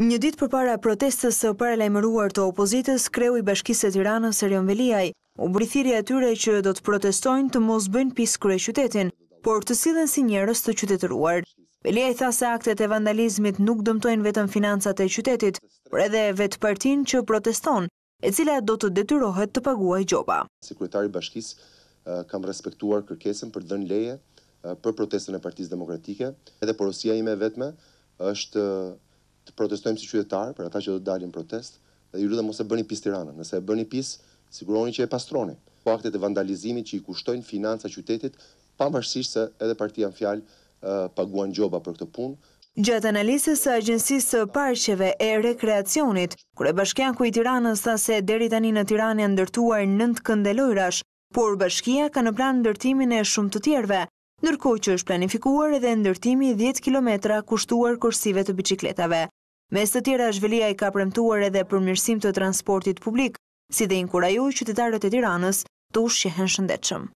Një ditë përpara protestës së paralajmëruar të opozitës, kreu i bashkisë të tiranës Serion Veliaj, u brithiri atyre që do të protestojnë të mos bëjnë pisë kërë qytetin, por të sidhen si njerës të qytetëruar. Veliaj tha se aktet e vandalizmit nuk dëmtojnë vetën financat e qytetit, për edhe vetë partin që proteston, e cila do të detyrohet të paguaj gjoba. Sekretari bashkisë kam respektuar kërkesën për dhenë leje për protestën e partiz demokratike, edhe porosia ime vetme është të protestojmë si qytetar për ata që do të dalin protest dhe ju lutem mos e bëni pis Tiranën. Nëse e bëni pis, siguroni që e pastroni. Po aktet e vandalizimit që i kushtojnë financa qytetit, pavarësisht se edhe partia në fjalë eh, paguan gjoba për këtë punë. Gjatë analizës së agjensisë së Parqeve e Rekreacionit, Kryebashkiaku i Tiranës tha se deri tani në Tiranë janë ndërtuar 9 këndelojrash, por bashkia ka në plan ndërtimin e shumë të tjerve, ndërkohë që është planifikuar edhe ndërtimi 10 kilometra kushtuar kursive të biçikletave. Mes të tjera, zhvillia i ka premtuar edhe përmirësim të transportit publik, si dhe inkurajuj qytetarët e tiranës të ushqehen shëndechëm.